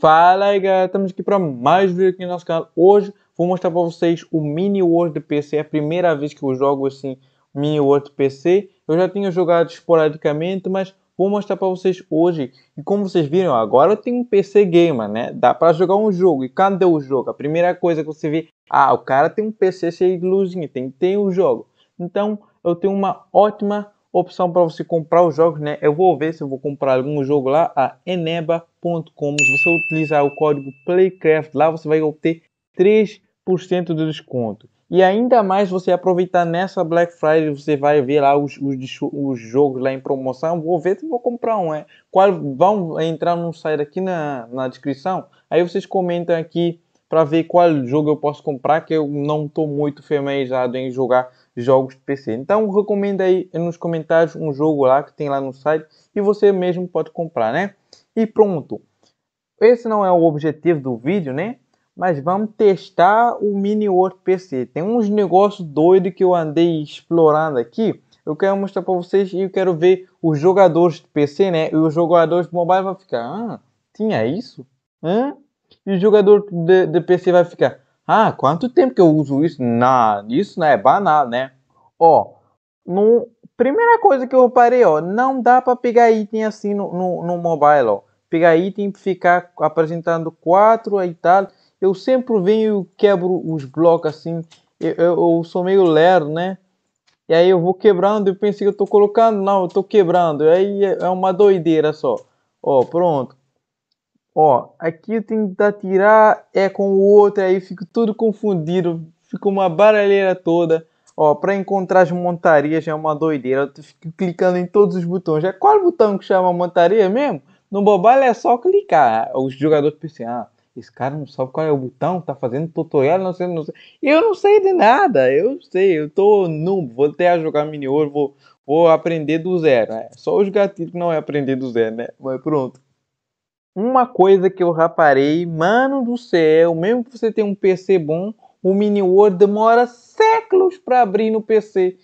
Fala aí galera, estamos aqui para mais vídeo aqui no nosso canal. Hoje vou mostrar para vocês o Mini World de PC. É a primeira vez que eu jogo assim Mini World de PC. Eu já tinha jogado esporadicamente, mas vou mostrar para vocês hoje. E como vocês viram, agora eu tenho um PC gamer, né? Dá para jogar um jogo. E cadê o jogo? A primeira coisa que você vê, ah, o cara tem um PC cheio de luzinha, tem, tem o jogo. Então eu tenho uma ótima opção para você comprar os jogos, né? Eu vou ver se eu vou comprar algum jogo lá a eneba.com. Se você utilizar o código PlayCraft lá, você vai obter 3% de desconto. E ainda mais você aproveitar nessa Black Friday, você vai ver lá os, os, os jogos lá em promoção. Vou ver se vou comprar um, é. Qual, vão entrar no site aqui na, na descrição. Aí vocês comentam aqui para ver qual jogo eu posso comprar, que eu não estou muito familiarizado em jogar jogos de PC. Então recomenda aí nos comentários um jogo lá que tem lá no site e você mesmo pode comprar, né? E pronto. Esse não é o objetivo do vídeo, né? Mas vamos testar o Mini World PC. Tem uns negócios doidos que eu andei explorando aqui. Eu quero mostrar para vocês e eu quero ver os jogadores de PC, né? E os jogadores de mobile vão ficar, ah, tinha isso? Hã? E o jogador de, de PC vai ficar: Ah, quanto tempo que eu uso isso? Não, isso não é banal, né? Ó, no, primeira coisa que eu reparei: ó, não dá para pegar item assim no, no, no mobile. Ó. Pegar item ficar apresentando quatro e tal. Eu sempre venho quebro os blocos assim. Eu, eu, eu sou meio lerdo, né? E aí eu vou quebrando, eu pensei que eu tô colocando, não, eu tô quebrando. Aí é, é uma doideira só. Ó, pronto. Ó, aqui eu tenho que tirar é com o outro, aí fico tudo confundido, fica uma baralheira toda. Ó, pra encontrar as montarias é uma doideira, eu fico clicando em todos os botões. É qual botão que chama montaria mesmo? No mobile é só clicar. Os jogadores pensam, ah, esse cara não sabe qual é o botão, tá fazendo tutorial, não sei, não sei. Eu não sei de nada, eu sei, eu tô noob, vou até jogar mini ouro, vou, vou aprender do zero. Né? Só os gatilhos não é aprender do zero, né? Mas pronto. Uma coisa que eu raparei, mano do céu, mesmo que você tenha um PC bom, o mini Word demora séculos para abrir no PC.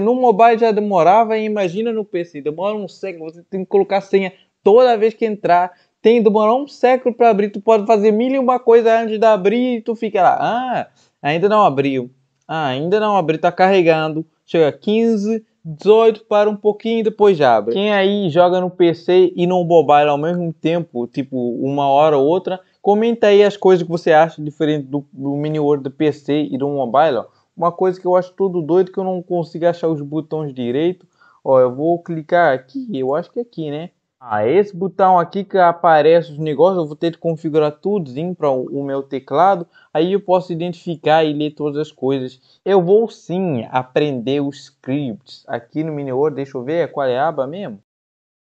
No mobile já demorava, imagina no PC, demora um século, você tem que colocar senha toda vez que entrar. Tem demorar um século para abrir, tu pode fazer mil e uma coisa antes de abrir e tu fica lá, ah, ainda não abriu. Ah, ainda não abriu, tá carregando. Chega 15, 18 para um pouquinho depois já abre. Quem aí joga no PC e no mobile ao mesmo tempo, tipo uma hora ou outra, comenta aí as coisas que você acha diferente do, do mini world do PC e do mobile. Uma coisa que eu acho tudo doido que eu não consigo achar os botões direito. Ó, eu vou clicar aqui, eu acho que é aqui, né? Ah, esse botão aqui que aparece os negócios, eu vou ter que configurar tudozinho para o meu teclado, aí eu posso identificar e ler todas as coisas. Eu vou sim aprender os scripts aqui no MiniWord, deixa eu ver qual é a aba mesmo.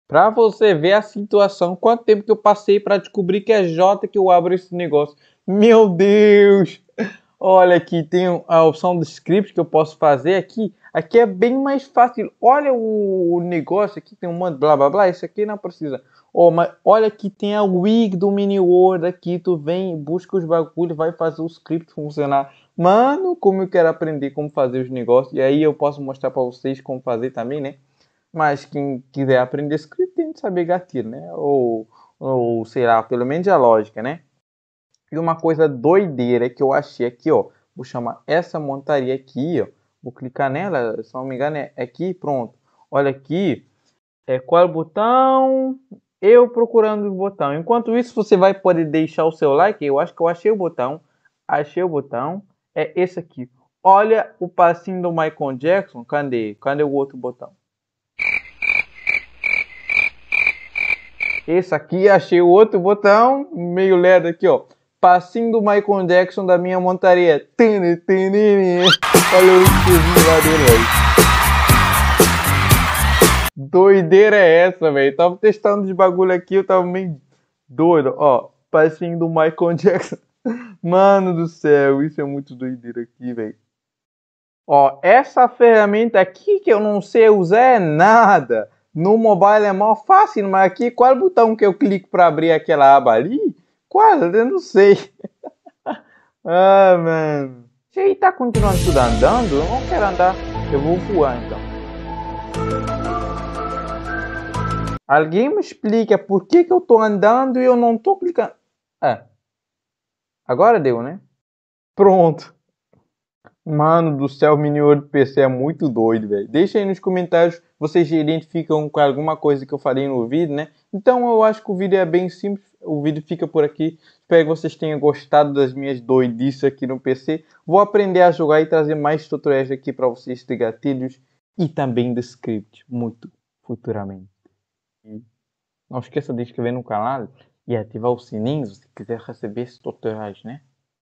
Para você ver a situação, quanto tempo que eu passei para descobrir que é J que eu abro esse negócio. Meu Deus! Olha aqui, tem a opção do script que eu posso fazer aqui. Aqui é bem mais fácil. Olha o negócio aqui, tem um monte de blá blá blá. Isso aqui não precisa. Oh, mas olha que tem a wig do mini world aqui. Tu vem, busca os bagulhos, vai fazer o script funcionar. Mano, como eu quero aprender como fazer os negócios. E aí eu posso mostrar para vocês como fazer também, né? Mas quem quiser aprender script tem que saber gatilho, né? Ou, ou sei lá, pelo menos a lógica, né? E uma coisa doideira que eu achei aqui, ó. Vou chamar essa montaria aqui, ó. Vou clicar nela, se não me engano, é aqui, pronto. Olha aqui, é, qual é o botão? Eu procurando o botão. Enquanto isso, você vai poder deixar o seu like. Eu acho que eu achei o botão. Achei o botão. É esse aqui. Olha o passinho do Michael Jackson. Cadê? Cadê o outro botão? Esse aqui, achei o outro botão. Meio LED aqui, ó passinho do Michael Jackson da minha montaria. Tini, tini, Olha o lá aí. Doideira é essa, velho? Tava testando de bagulho aqui, eu tava meio doido. Ó, passinho do Michael Jackson. Mano do céu, isso é muito doideira aqui, velho. Ó, essa ferramenta aqui que eu não sei usar é nada. No mobile é mó fácil, mas aqui qual é botão que eu clico para abrir aquela aba ali? Quase, eu não sei. ah, mano. Se ele tá continuando tudo andando, eu não quero andar. Eu vou voar então. Alguém me explica por que, que eu tô andando e eu não tô clicando. É. Agora deu, né? Pronto. Mano do céu, monitor de PC é muito doido, velho. Deixa aí nos comentários vocês identificam com alguma coisa que eu falei no vídeo, né? Então eu acho que o vídeo é bem simples o vídeo fica por aqui. Espero que vocês tenham gostado das minhas doidices aqui no PC. Vou aprender a jogar e trazer mais tutoriais aqui para vocês de gatilhos e também de script, muito futuramente. não esqueça de inscrever no canal e ativar o sininho se quiser receber esses tutoriais, né?